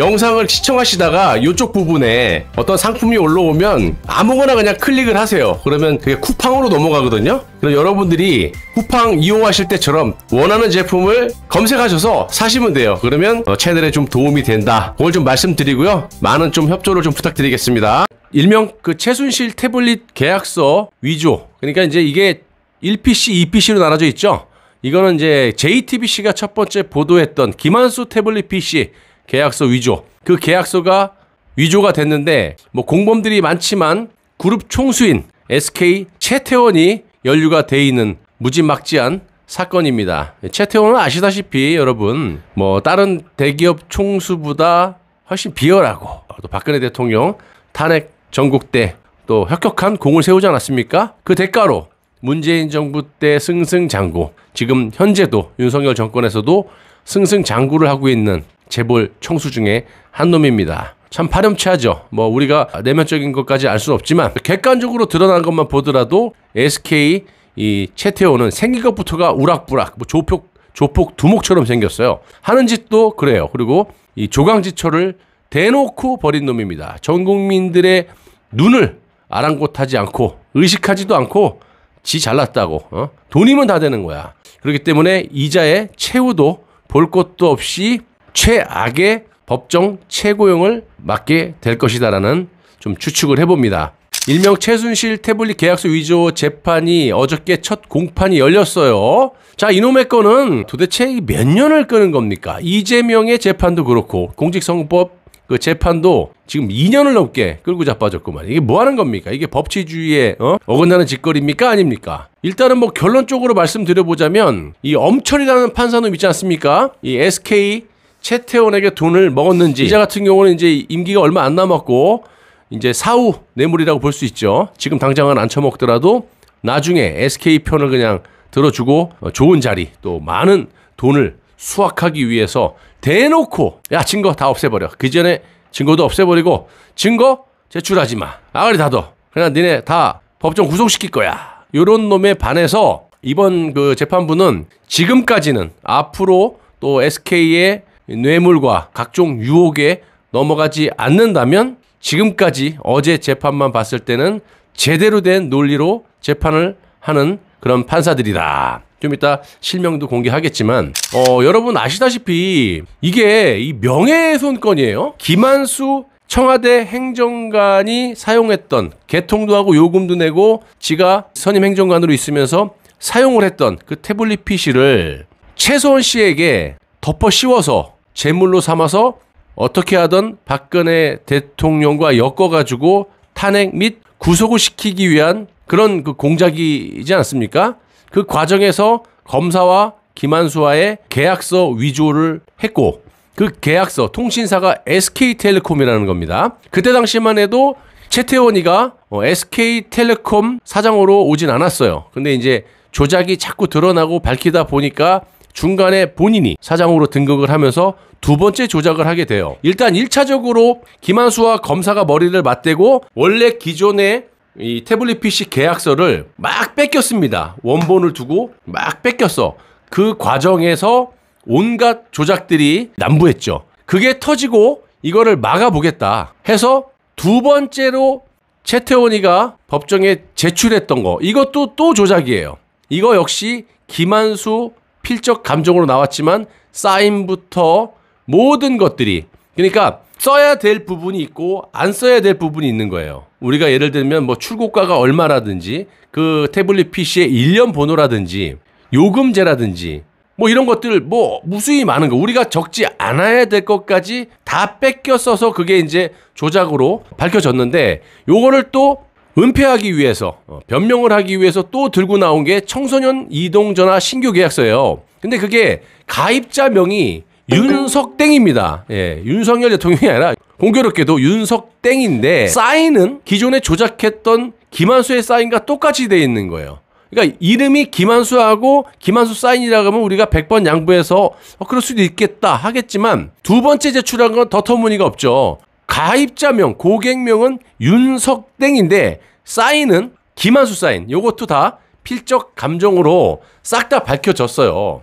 영상을 시청하시다가 이쪽 부분에 어떤 상품이 올라오면 아무거나 그냥 클릭을 하세요. 그러면 그게 쿠팡으로 넘어가거든요. 그럼 여러분들이 쿠팡 이용하실 때처럼 원하는 제품을 검색하셔서 사시면 돼요. 그러면 어, 채널에 좀 도움이 된다. 그걸 좀 말씀드리고요. 많은 좀 협조를 좀 부탁드리겠습니다. 일명 그 최순실 태블릿 계약서 위조. 그러니까 이제 이게 1PC, 2PC로 나눠져 있죠. 이거는 이제 JTBC가 첫 번째 보도했던 김한수 태블릿 PC 계약서 위조. 그 계약서가 위조가 됐는데 뭐 공범들이 많지만 그룹 총수인 SK 최태원이 연류가돼 있는 무지막지한 사건입니다. 최태원은 아시다시피 여러분 뭐 다른 대기업 총수보다 훨씬 비열하고 또 박근혜 대통령 탄핵 전국때 또협격한 공을 세우지 않았습니까? 그 대가로 문재인 정부 때 승승장구 지금 현재도 윤석열 정권에서도 승승장구를 하고 있는 재벌 청수 중에 한 놈입니다. 참 파렴치하죠. 뭐 우리가 내면적인 것까지 알 수는 없지만 객관적으로 드러난 것만 보더라도 SK 이채태호는 생긴 것부터가 우락부락 뭐 조폭 조폭 두목처럼 생겼어요. 하는 짓도 그래요. 그리고 이 조강지처를 대놓고 버린 놈입니다. 전 국민들의 눈을 아랑곳하지 않고 의식하지도 않고 지 잘났다고 어? 돈이면 다 되는 거야. 그렇기 때문에 이자의 채우도볼 것도 없이 최악의 법정 최고형을 맞게 될 것이다라는 좀 추측을 해봅니다. 일명 최순실 태블릿 계약서 위조 재판이 어저께 첫 공판이 열렸어요. 자, 이놈의 건은 도대체 몇 년을 끄는 겁니까? 이재명의 재판도 그렇고, 공직선거법 그 재판도 지금 2년을 넘게 끌고 자빠졌구만. 이게 뭐 하는 겁니까? 이게 법치주의에 어? 어긋나는 짓거리입니까? 아닙니까? 일단은 뭐 결론적으로 말씀드려보자면 이 엄철이라는 판사놈 있지 않습니까? 이 SK 최태원에게 돈을 먹었는지 예. 이자 같은 경우는 이제 임기가 얼마 안 남았고 이제 사후 뇌물이라고 볼 수 있죠. 지금 당장은 안 처먹더라도 나중에 SK 편을 그냥 들어주고 어, 좋은 자리 또 많은 돈을 수확하기 위해서 대놓고 야 증거 다 없애버려. 그 전에 증거도 없애버리고 증거 제출하지 마. 아가리 다도 그냥 니네 다 법정 구속시킬 거야. 요런 놈에 반해서 이번 그 재판부는 지금까지는 앞으로 또 SK의 뇌물과 각종 유혹에 넘어가지 않는다면 지금까지 어제 재판만 봤을 때는 제대로 된 논리로 재판을 하는 그런 판사들이다. 좀 이따 실명도 공개하겠지만 어 여러분 아시다시피 이게 이 명예훼손건이에요. 김한수 청와대 행정관이 사용했던 개통도 하고 요금도 내고 지가 선임 행정관으로 있으면서 사용을 했던 그 태블릿 PC를 최소원 씨에게 덮어 씌워서 제물로 삼아서 어떻게 하던 박근혜 대통령과 엮어가지고 탄핵 및 구속을 시키기 위한 그런 그 공작이지 않습니까? 그 과정에서 검사와 김한수와의 계약서 위조를 했고 그 계약서 통신사가 SK텔레콤이라는 겁니다. 그때 당시만 해도 최태원이가 SK텔레콤 어, 사장으로 오진 않았어요. 근데 이제 조작이 자꾸 드러나고 밝히다 보니까 중간에 본인이 사장으로 등극을 하면서 두 번째 조작을 하게 돼요. 일단 1차적으로 김한수와 검사가 머리를 맞대고 원래 기존의 이 태블릿 PC 계약서를 막 뺏겼습니다. 원본을 두고 막 뺏겼어. 그 과정에서 온갖 조작들이 난부했죠. 그게 터지고 이거를 막아보겠다 해서 두 번째로 최태원이가 법정에 제출했던 거 이것도 또 조작이에요. 이거 역시 김한수 필적 감정으로 나왔지만 사인부터 모든 것들이 그러니까 써야 될 부분이 있고 안 써야 될 부분이 있는 거예요. 우리가 예를 들면 뭐 출고가가 얼마라든지 그 태블릿 PC의 일련 번호라든지 요금제라든지 뭐 이런 것들 뭐 무수히 많은 거 우리가 적지 않아야 될 것까지 다 뺏겨 써서 그게 이제 조작으로 밝혀졌는데 요거를 또 은폐하기 위해서 어, 변명을 하기 위해서 또 들고 나온 게 청소년 이동 전화 신규 계약서예요. 근데 그게 가입자 명이 윤석땡입니다. 예, 윤석열 대통령이 아니라 공교롭게도 윤석땡인데 사인은 기존에 조작했던 김한수의 사인과 똑같이 돼 있는 거예요. 그러니까 이름이 김한수하고 김한수 사인이라고 하면 우리가 100번 양보해서 어, 그럴 수도 있겠다 하겠지만 두 번째 제출한 건 더터무니가 없죠. 가입자명, 고객명은 윤석땡인데 사인은 김한수 사인. 요것도 다 필적 감정으로 싹 다 밝혀졌어요.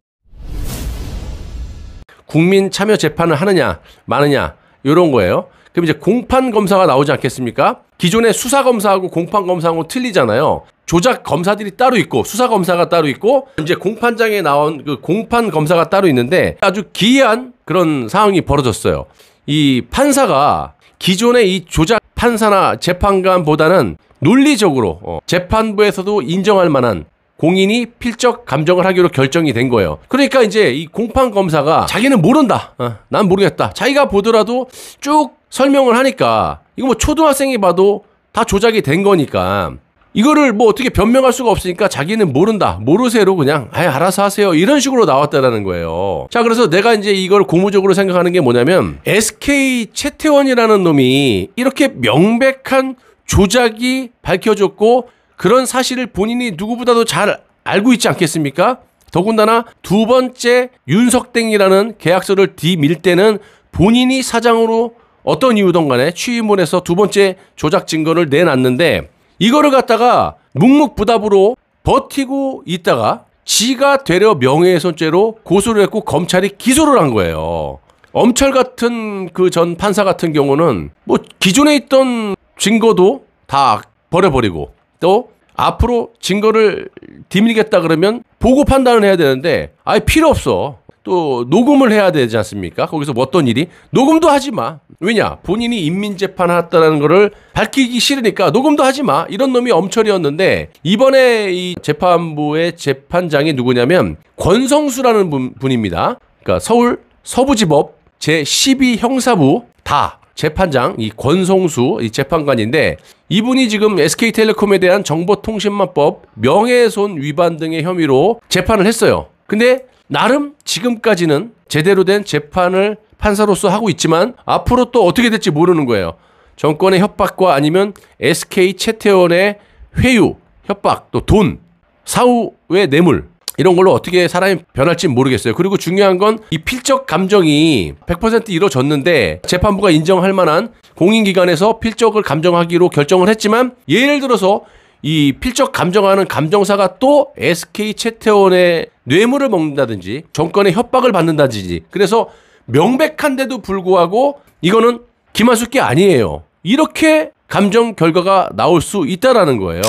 국민 참여 재판을 하느냐, 마느냐 요런 거예요. 그럼 이제 공판 검사가 나오지 않겠습니까? 기존의 수사 검사하고 공판 검사하고 틀리잖아요. 조작 검사들이 따로 있고 수사 검사가 따로 있고 이제 공판장에 나온 그 공판 검사가 따로 있는데 아주 기이한 그런 상황이 벌어졌어요. 이 판사가 기존의 이 조작 판사나 재판관보다는 논리적으로 어, 재판부에서도 인정할 만한 공인이 필적 감정을 하기로 결정이 된 거예요. 그러니까 이제 이 공판 검사가 자기는 모른다. 어, 난 모르겠다. 자기가 보더라도 쭉 설명을 하니까 이거 뭐 초등학생이 봐도 다 조작이 된 거니까 이거를 뭐 어떻게 변명할 수가 없으니까 자기는 모른다. 모르세로 그냥 아예 알아서 하세요. 이런 식으로 나왔다라는 거예요. 자, 그래서 내가 이제 이걸 고무적으로 생각하는 게 뭐냐면 SK 채태원이라는 놈이 이렇게 명백한 조작이 밝혀졌고 그런 사실을 본인이 누구보다도 잘 알고 있지 않겠습니까? 더군다나 두 번째 윤석댕이라는 계약서를 뒤밀 때는 본인이 사장으로 어떤 이유든 간에 취임문에서 두 번째 조작 증거를 내놨는데 이거를 갖다가 묵묵부답으로 버티고 있다가 지가 되려 명예훼손죄로 고소를 했고 검찰이 기소를 한 거예요. 엄철 같은 그 전 판사 같은 경우는 뭐 기존에 있던 증거도 다 버려버리고 또 앞으로 증거를 디밀겠다 그러면 보고 판단을 해야 되는데 아예 필요 없어. 또 녹음을 해야 되지 않습니까? 거기서 뭐 어떤 일이 녹음도 하지 마. 왜냐 본인이 인민 재판했다는 거를 밝히기 싫으니까 녹음도 하지 마. 이런 놈이 엄철이었는데 이번에 이 재판부의 재판장이 누구냐면 권성수라는 분, 분입니다. 그러니까 서울 서부지법 제12 형사부 다 재판장 이 권성수 이 재판관인데 이분이 지금 SK텔레콤에 대한 정보통신망법 명예훼손 위반 등의 혐의로 재판을 했어요. 근데 나름 지금까지는 제대로 된 재판을 판사로서 하고 있지만 앞으로 또 어떻게 될지 모르는 거예요. 정권의 협박과 아니면 SK 채태원의 회유, 협박, 또 돈, 사후의 뇌물 이런 걸로 어떻게 사람이 변할지 모르겠어요. 그리고 중요한 건 이 필적 감정이 100% 이루어졌는데 재판부가 인정할 만한 공인기관에서 필적을 감정하기로 결정을 했지만 예를 들어서 이 필적 감정하는 감정사가 또 SK 채태원의 뇌물을 먹는다든지 정권의 협박을 받는다든지 그래서 명백한데도 불구하고 이거는 김한숙 게 아니에요. 이렇게 감정 결과가 나올 수 있다라는 거예요.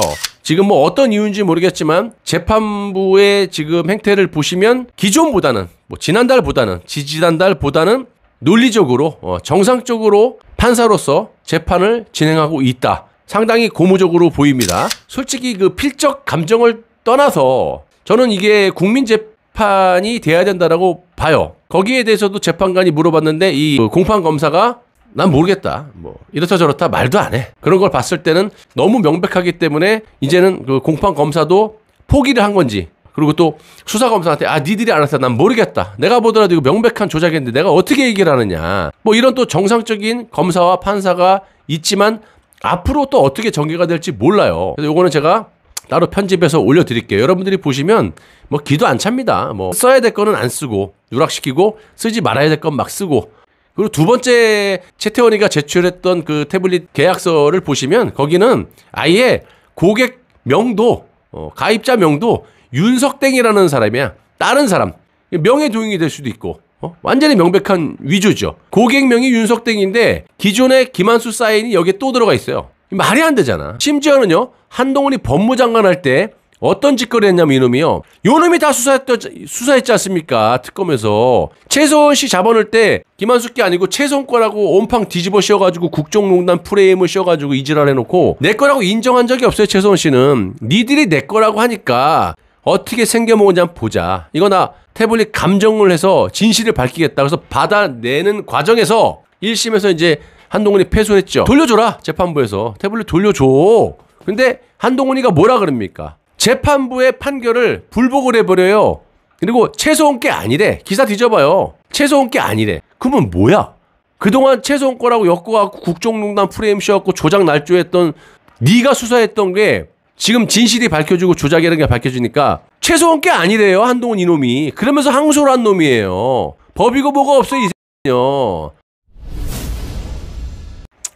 지금 뭐 어떤 이유인지 모르겠지만 재판부의 지금 행태를 보시면 기존보다는 뭐 지난달보다는 지지난달보다는 논리적으로 어, 정상적으로 판사로서 재판을 진행하고 있다. 상당히 고무적으로 보입니다. 솔직히 그 필적 감정을 떠나서 저는 이게 국민 재판이 돼야 된다라고 봐요. 거기에 대해서도 재판관이 물어봤는데 이 공판 검사가 난 모르겠다. 뭐 이렇다 저렇다 말도 안 해. 그런 걸 봤을 때는 너무 명백하기 때문에 이제는 그 공판 검사도 포기를 한 건지 그리고 또 수사 검사한테 아 니들이 알아서 난 모르겠다. 내가 보더라도 이거 명백한 조작인데 내가 어떻게 얘기를 하느냐. 뭐 이런 또 정상적인 검사와 판사가 있지만 앞으로 또 어떻게 전개가 될지 몰라요. 그래서 요거는 제가 따로 편집해서 올려드릴게요. 여러분들이 보시면 뭐 기도 안 찹니다. 뭐 써야 될 거는 안 쓰고 누락시키고 쓰지 말아야 될 건 막 쓰고 그리고 두 번째 채태원이가 제출했던 그 태블릿 계약서를 보시면 거기는 아예 고객 명도 어, 가입자 명도 윤석땡이라는 사람이야. 다른 사람 명예 도용이 될 수도 있고 어? 완전히 명백한 위조죠. 고객명이 윤석댕인데 기존의 김한수 사인이 여기에 또 들어가 있어요. 말이 안 되잖아. 심지어는요, 한동훈이 법무장관 할 때 어떤 짓거리 했냐면 이놈이요. 요놈이 다 수사했다, 수사했지 않습니까? 특검에서. 최소원 씨 잡아놓을 때 김한숙 께 아니고 최소원 거라고 온팡 뒤집어 씌워가지고 국정농단 프레임을 씌워가지고 이질환 해놓고 내 거라고 인정한 적이 없어요, 최소원 씨는. 니들이 내 거라고 하니까 어떻게 생겨먹었냐한 보자. 이거 나 태블릿 감정을 해서 진실을 밝히겠다. 그래서 받아내는 과정에서 1심에서 이제 한동훈이 패소했죠. 돌려줘라 재판부에서 태블릿 돌려줘. 근데 한동훈이가 뭐라 그럽니까? 재판부의 판결을 불복을 해버려요. 그리고 최소원 게 아니래. 기사 뒤져봐요. 최소원 게 아니래. 그러면 뭐야? 그동안 최소원 거라고 엮어갖고 국정농단 프레임 씌웠고 조작 날조했던 네가 수사했던 게 지금 진실이 밝혀지고 조작이라는 게 밝혀지니까 최소한 게 아니래요 한동훈 이놈이 그러면서 항소를 한 놈이에요 법이고 뭐가 없어 이요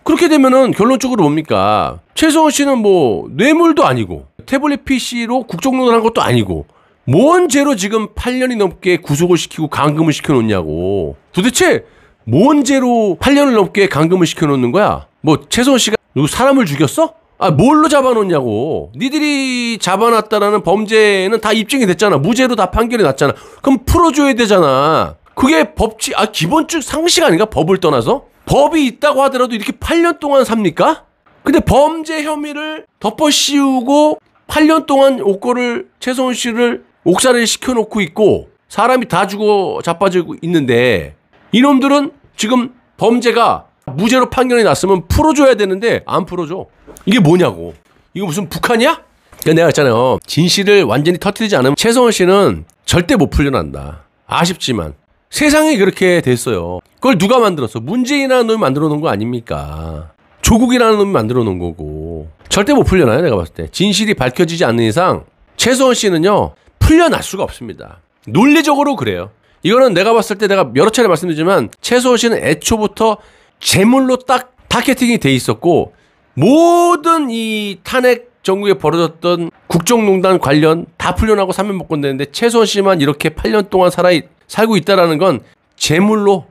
그렇게 되면은 결론적으로 뭡니까 최소원 씨는 뭐 뇌물도 아니고 태블릿 PC로 국정농단한 것도 아니고 뭔 죄로 지금 8년이 넘게 구속을 시키고 감금을 시켜놓냐고 도대체 뭔 죄로 8년을 넘게 감금을 시켜놓는 거야 뭐 최소원 씨가 누구 사람을 죽였어? 아, 뭘로 잡아놓냐고. 니들이 잡아놨다라는 범죄는 다 입증이 됐잖아. 무죄로 다 판결이 났잖아. 그럼 풀어줘야 되잖아. 그게 법치, 아, 기본적 상식 아닌가? 법을 떠나서? 법이 있다고 하더라도 이렇게 8년 동안 삽니까? 근데 범죄 혐의를 덮어씌우고 8년 동안 옥고를, 최성훈 씨를 옥살이를 시켜놓고 있고 사람이 다 죽어 자빠지고 있는데 이놈들은 지금 범죄가 무죄로 판결이 났으면 풀어줘야 되는데 안 풀어줘. 이게 뭐냐고. 이거 무슨 북한이야? 그러니까 내가 있잖아요. 진실을 완전히 터뜨리지 않으면 최소원 씨는 절대 못 풀려난다. 아쉽지만. 세상이 그렇게 됐어요. 그걸 누가 만들었어? 문재인이라는 놈이 만들어 놓은 거 아닙니까? 조국이라는 놈이 만들어 놓은 거고. 절대 못 풀려나요, 내가 봤을 때. 진실이 밝혀지지 않는 이상 최소원 씨는요, 풀려날 수가 없습니다. 논리적으로 그래요. 이거는 내가 봤을 때 내가 여러 차례 말씀드리지만 최소원 씨는 애초부터 재물로딱 타겟팅이 돼 있었고 모든 이 탄핵 정국에 벌어졌던 국정농단 관련 다 풀려나고 사면 복권되는데 최소원 씨만 이렇게 8년 동안 살아 살고 있다라는 건재물로한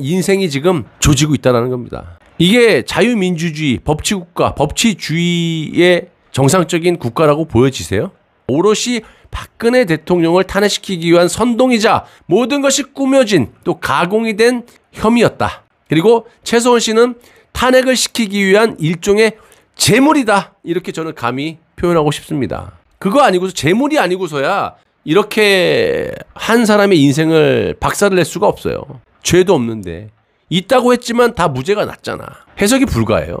인생이 지금 조지고 있다라는 겁니다. 이게 자유민주주의, 법치국가, 법치주의의 정상적인 국가라고 보여지세요? 오롯이 박근혜 대통령을 탄핵시키기 위한 선동이자 모든 것이 꾸며진 또 가공이 된 혐의였다. 그리고 최소원 씨는 탄핵을 시키기 위한 일종의 재물이다. 이렇게 저는 감히 표현하고 싶습니다. 그거 아니고서 재물이 아니고서야 이렇게 한 사람의 인생을 박살을 낼 수가 없어요. 죄도 없는데. 있다고 했지만 다 무죄가 났잖아. 해석이 불가해요.